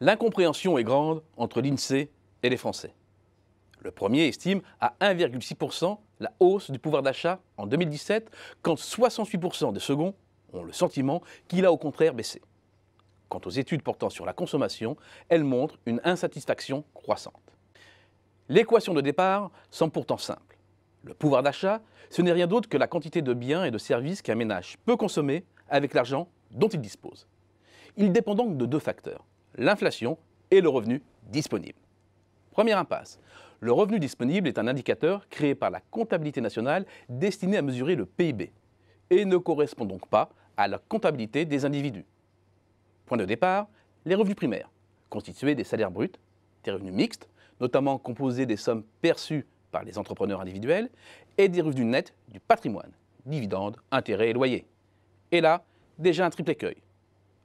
l'incompréhension est grande entre l'INSEE et les Français. Le premier estime à 1,6% la hausse du pouvoir d'achat en 2017, quand 68% des seconds ont le sentiment qu'il a au contraire baissé. Quant aux études portant sur la consommation, elles montrent une insatisfaction croissante. L'équation de départ semble pourtant simple. Le pouvoir d'achat, ce n'est rien d'autre que la quantité de biens et de services qu'un ménage peut consommer avec l'argent dont il dispose. Il dépend donc de deux facteurs l'inflation et le revenu disponible. Première impasse. Le revenu disponible est un indicateur créé par la comptabilité nationale destiné à mesurer le PIB et ne correspond donc pas à la comptabilité des individus. Point de départ, les revenus primaires, constitués des salaires bruts, des revenus mixtes, notamment composés des sommes perçues par les entrepreneurs individuels, et des revenus nets du patrimoine, dividendes, intérêts et loyers. Et là, déjà un triple écueil.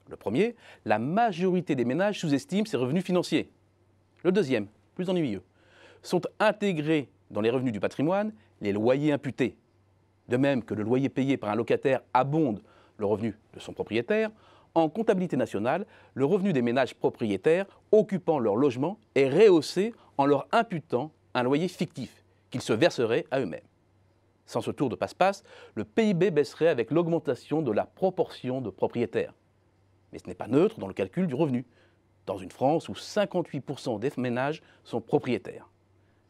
Le premier, la majorité des ménages sous-estiment ses revenus financiers. Le deuxième, plus ennuyeux, sont intégrés dans les revenus du patrimoine les loyers imputés. De même que le loyer payé par un locataire abonde le revenu de son propriétaire, en comptabilité nationale, le revenu des ménages propriétaires occupant leur logement est rehaussé en leur imputant un loyer fictif qu'ils se verseraient à eux-mêmes. Sans ce tour de passe-passe, le PIB baisserait avec l'augmentation de la proportion de propriétaires mais ce n'est pas neutre dans le calcul du revenu, dans une France où 58% des ménages sont propriétaires.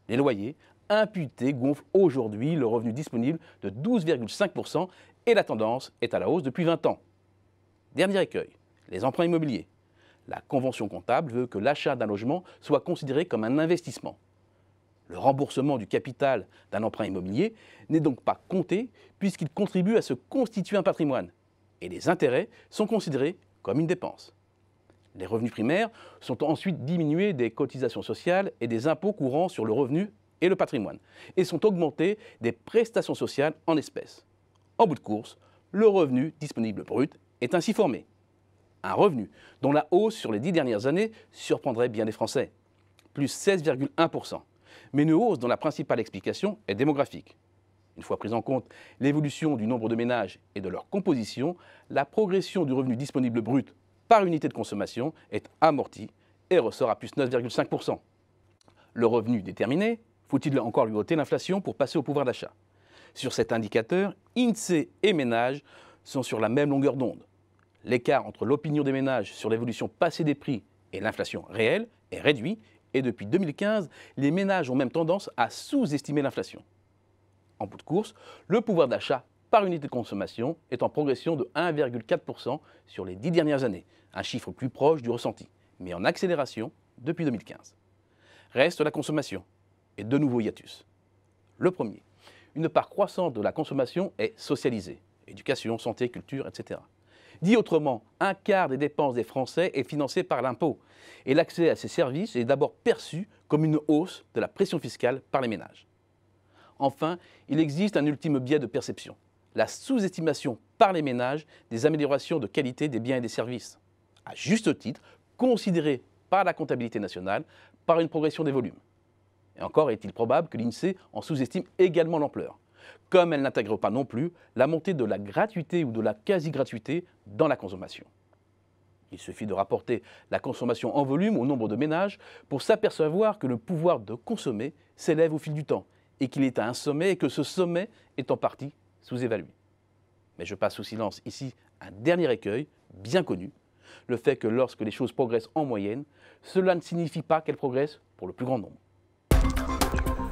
Les loyers imputés gonflent aujourd'hui le revenu disponible de 12,5% et la tendance est à la hausse depuis 20 ans. Dernier écueil, les emprunts immobiliers. La convention comptable veut que l'achat d'un logement soit considéré comme un investissement. Le remboursement du capital d'un emprunt immobilier n'est donc pas compté puisqu'il contribue à se constituer un patrimoine et les intérêts sont considérés comme une dépense. Les revenus primaires sont ensuite diminués des cotisations sociales et des impôts courants sur le revenu et le patrimoine, et sont augmentés des prestations sociales en espèces. En bout de course, le revenu disponible brut est ainsi formé. Un revenu dont la hausse sur les dix dernières années surprendrait bien les Français, plus 16,1%, mais une hausse dont la principale explication est démographique. Une fois prise en compte l'évolution du nombre de ménages et de leur composition, la progression du revenu disponible brut par unité de consommation est amortie et ressort à plus 9,5%. Le revenu déterminé, faut-il encore lui ôter l'inflation pour passer au pouvoir d'achat Sur cet indicateur, INSEE et ménages sont sur la même longueur d'onde. L'écart entre l'opinion des ménages sur l'évolution passée des prix et l'inflation réelle est réduit et depuis 2015, les ménages ont même tendance à sous-estimer l'inflation en bout de course, le pouvoir d'achat par unité de consommation est en progression de 1,4% sur les dix dernières années, un chiffre plus proche du ressenti, mais en accélération depuis 2015. Reste la consommation, et de nouveaux hiatus. Le premier, une part croissante de la consommation est socialisée, éducation, santé, culture, etc. Dit autrement, un quart des dépenses des Français est financé par l'impôt, et l'accès à ces services est d'abord perçu comme une hausse de la pression fiscale par les ménages. Enfin, il existe un ultime biais de perception, la sous-estimation par les ménages des améliorations de qualité des biens et des services, à juste titre considérée par la comptabilité nationale par une progression des volumes. Et encore est-il probable que l'INSEE en sous-estime également l'ampleur, comme elle n'intègre pas non plus la montée de la gratuité ou de la quasi-gratuité dans la consommation. Il suffit de rapporter la consommation en volume au nombre de ménages pour s'apercevoir que le pouvoir de consommer s'élève au fil du temps et qu'il est à un sommet et que ce sommet est en partie sous-évalué. Mais je passe sous silence ici un dernier écueil, bien connu, le fait que lorsque les choses progressent en moyenne, cela ne signifie pas qu'elles progressent pour le plus grand nombre.